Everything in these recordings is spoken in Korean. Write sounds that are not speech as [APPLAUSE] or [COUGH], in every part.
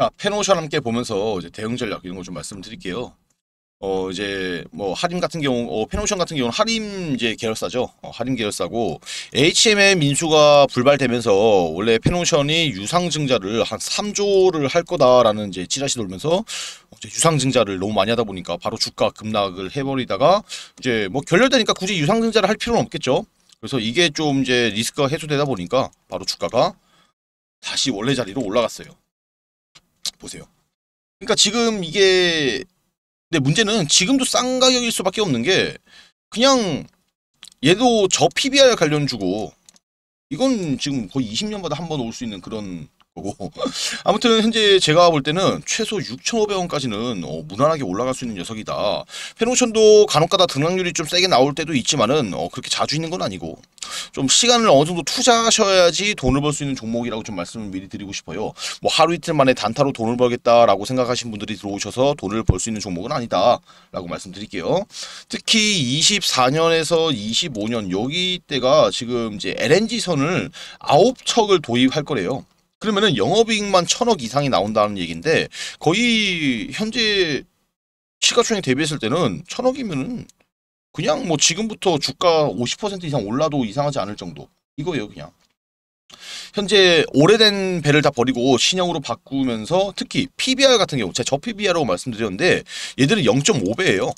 자, 아, 페노션 함께 보면서 이제 대응 전략 이런 거 좀 말씀드릴게요. 어 이제 뭐 하림 같은 경우 어, 페노션 같은 경우는 하림 이제 계열사죠 어, 하림 계열사고 HMM 민수가 불발되면서 원래 페노션이 유상증자를 한 3조를 할 거다라는 이제 찌라시 돌면서 어, 이제 유상증자를 너무 많이 하다 보니까 바로 주가 급락을 해버리다가 이제 뭐 결렬되니까 굳이 유상증자를 할 필요는 없겠죠 그래서 이게 좀 이제 리스크가 해소되다 보니까 바로 주가가 다시 원래 자리로 올라갔어요 보세요. 그러니까 지금 이게 근데 문제는 지금도 싼 가격일 수밖에 없는 게 그냥 얘도 저 PBR 관련 주고 이건 지금 거의 20년마다 한 번 올 수 있는 그런 거고 [LAUGHS] 아무튼 현재 제가 볼 때는 최소 6,500원까지는 어, 무난하게 올라갈 수 있는 녀석이다. 페노션도 간혹가다 등락률이 좀 세게 나올 때도 있지만은 어, 그렇게 자주 있는 건 아니고 좀 시간을 어느 정도 투자하셔야지 돈을 벌 수 있는 종목이라고 좀 말씀을 미리 드리고 싶어요. 뭐 하루 이틀 만에 단타로 돈을 벌겠다라고 생각하신 분들이 들어오셔서 돈을 벌 수 있는 종목은 아니다라고 말씀드릴게요. 특히 24년에서 25년 여기 때가 지금 이제 LNG 선을 9척을 도입할 거래요. 그러면은 영업이익만 천억 이상이 나온다는 얘기인데 거의 현재 시가총액 대비했을 때는 천억이면은 그냥 뭐 지금부터 주가 50% 이상 올라도 이상하지 않을 정도 이거예요 그냥 현재 오래된 배를 다 버리고 신형으로 바꾸면서 특히 PBR 같은 경우 제가 저 PBR라고 말씀드렸는데 얘들은 0.5배예요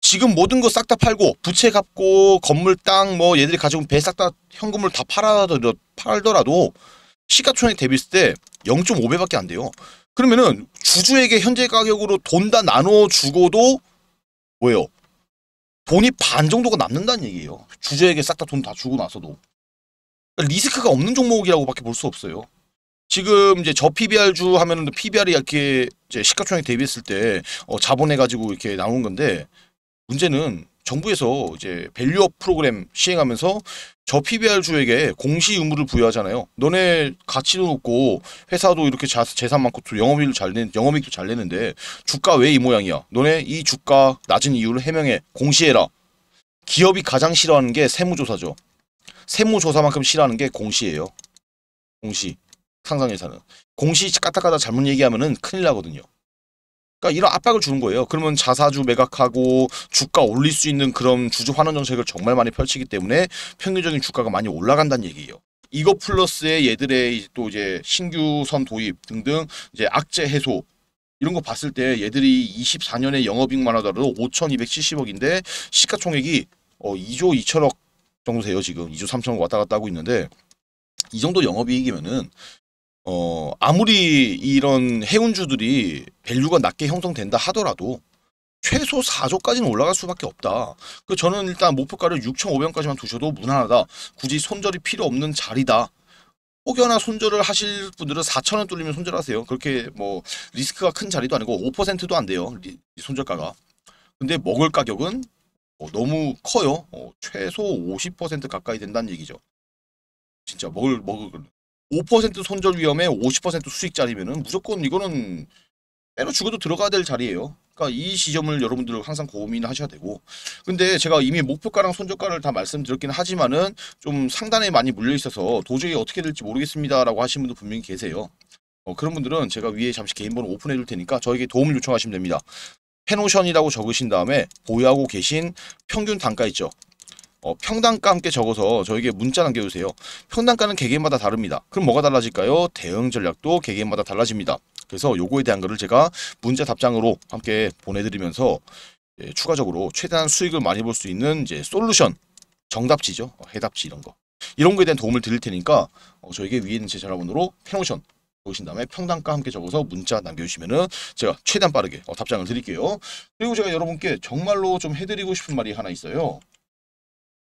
지금 모든 거 싹 다 팔고 부채 갚고 건물 땅 뭐 얘들이 가지고 배 싹 다 현금을 다 팔아도 팔더라도 시가총액 대비했을 때 0.5배밖에 안 돼요. 그러면은 주주에게 현재 가격으로 돈 다 나눠주고도 뭐예요? 돈이 반 정도가 남는다는 얘기예요. 주주에게 싹 다 돈 다 주고 나서도. 그러니까 리스크가 없는 종목이라고밖에 볼 수 없어요. 지금 이제 저 PBR 주 하면은 PBR이 이렇게 시가총액 대비했을 때 어, 자본해 가지고 이렇게 나온 건데 문제는 정부에서 이제 밸류업 프로그램 시행하면서 저 PBR주에게 공시 의무를 부여하잖아요. 너네 가치도 높고 회사도 이렇게 자, 재산 많고 또 영업이익도 잘, 내, 영업이익도 잘 내는데 주가 왜 이 모양이야? 너네 이 주가 낮은 이유를 해명해. 공시해라. 기업이 가장 싫어하는 게 세무조사죠. 세무조사만큼 싫어하는 게 공시예요. 공시. 상상회사는. 공시 까딱까딱 잘못 얘기하면 큰일 나거든요. 그러니까 이런 압박을 주는 거예요. 그러면 자사주 매각하고 주가 올릴 수 있는 그런 주주 환원 정책을 정말 많이 펼치기 때문에 평균적인 주가가 많이 올라간다는 얘기예요. 이거 플러스에 얘들의 또 이제 신규선 도입 등등 이제 악재 해소 이런 거 봤을 때 얘들이 24년에 영업이익만 하더라도 5,270억인데 시가총액이 어 2조 2천억 정도 돼요 지금 2조 3천억 왔다 갔다 하고 있는데 이 정도 영업이익이면은 어 아무리 이런 해운주들이 밸류가 낮게 형성된다 하더라도 최소 4조까지는 올라갈 수밖에 없다. 그 저는 일단 목표가를 6,500원까지만 두셔도 무난하다. 굳이 손절이 필요 없는 자리다. 혹여나 손절을 하실 분들은 4천원 뚫리면 손절하세요. 그렇게 뭐 리스크가 큰 자리도 아니고 5%도 안 돼요. 리, 손절가가. 근데 먹을 가격은 어, 너무 커요. 어, 최소 50% 가까이 된다는 얘기죠. 진짜 먹을 먹을 5% 손절 위험에 50% 수익 자리면은 무조건 이거는 때로 죽어도 들어가야 될 자리예요. 그러니까 이 시점을 여러분들 항상 고민하셔야 되고 근데 제가 이미 목표가랑 손절가를 다 말씀드렸긴 하지만은 좀 상단에 많이 물려 있어서 도저히 어떻게 될지 모르겠습니다 라고 하시는 분도 분명히 계세요. 어, 그런 분들은 제가 위에 잠시 개인번호 오픈해 줄 테니까 저에게 도움을 요청하시면 됩니다. 페노션이라고 적으신 다음에 보유하고 계신 평균 단가 있죠. 어, 평당가 함께 적어서 저에게 문자 남겨주세요. 평당가는 개개마다 다릅니다. 그럼 뭐가 달라질까요? 대응 전략도 개개마다 달라집니다. 그래서 요거에 대한 거를 제가 문자 답장으로 함께 보내드리면서 예, 추가적으로 최대한 수익을 많이 볼 수 있는 이제 솔루션, 정답지죠. 어, 해답지 이런 거. 이런 거에 대한 도움을 드릴 테니까 어, 저에게 위에 있는 제 전화번호로 페노션 보신 다음에 평당가 함께 적어서 문자 남겨주시면은 제가 최대한 빠르게 어, 답장을 드릴게요. 그리고 제가 여러분께 정말로 좀 해드리고 싶은 말이 하나 있어요.